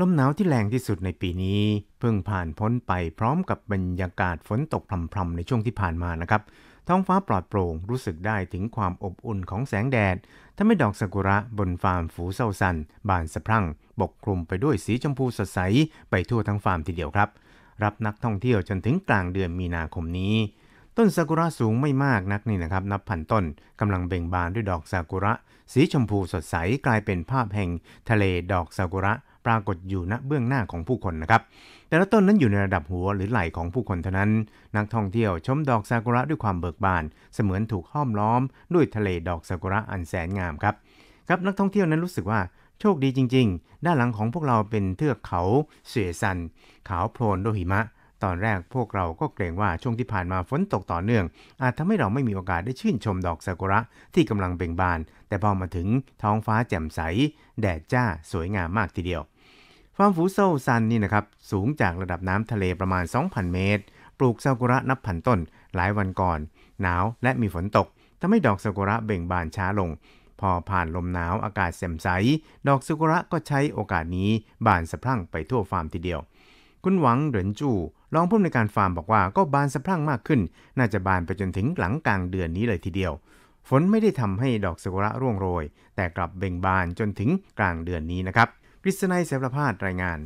ลมหนาวที่แรงที่สุดในปีนี้ เพิ่งผ่านพ้นไปพร้อมกับบรรยากาศฝนตกพรำๆ ในช่วงที่ผ่านมานะครับ ท้องฟ้าปลอดโปร่งรู้สึกได้ถึงความอบอุ่นของแสงแดดทำให้ดอกซากุระบนฟาร์มฝูเซาซัน บานสะพรั่ง บกคลุมไปด้วยสีชมพูสดใสไปทั่วทั้งฟาร์มทีเดียวครับ รับนักท่องเที่ยวจนถึงกลางเดือนมีนาคมนี้ ต้นซากุระสูงไม่มากนักนี่นะครับนับพันต้นกำลังเบ่งบานด้วยดอกซากุระ สีชมพูสดใสกลายเป็นภาพแห่งทะเลดอกซากุระปรากฏอยู่ณเบื้องหน้าของผู้คนนะครับ แต่ละต้นนั้นอยู่ในระดับหัวหรือไหล่ของผู้คนเท่านั้น นักท่องเที่ยวชมดอกซากุระด้วยความเบิกบาน เสมือนถูกห้อมล้อม ด้วยทะเลดอกซากุระอันแสนงามครับ ครับนักท่องเที่ยวนั้นรู้สึกว่าโชคดีจริงๆ ด้านหลังของพวกเราเป็นเทือกเขาเสียซัน ขาวโพลนด้วยหิมะ ตอนแรกพวกเราก็เกรงว่าช่วงที่ผ่านมาฝนตกต่อเนื่อง อาจทำให้เราไม่มีโอกาสได้ชื่นชมดอกซากุระที่กำลังเบ่งบาน แต่พอมาถึงท้องฟ้าแจ่มใส แดดจ้า สวยงามมากทีเดียวความฟูโซซันนี่นะครับสูงจากระดับน้ำทะเลประมาณ 2,000 เมตร ปลูกซากุระนับพันต้นหลายวันก่อน หนาวและมีฝนตกทำให้ดอกซากุระเบ่งบานช้าลง พอผ่านลมหนาวอากาศแสมใส ดอกซากุระก็ใช้โอกาสนี้บานสะพรั่งไปทั่วฟาร์มทีเดียว คุณหวังเหรินจูรองผู้อำนวยการฟาร์มบอกว่าก็บานสะพรั่งมากขึ้น น่าจะบานไปจนถึงหลังกลางเดือนนี้เลยทีเดียว ฝนไม่ได้ทำให้ดอกซากุระร่วงโรย แต่กลับเบ่งบานจนถึงกลางเดือนนี้นะครับกฤษณัยเสรพาดรายงาน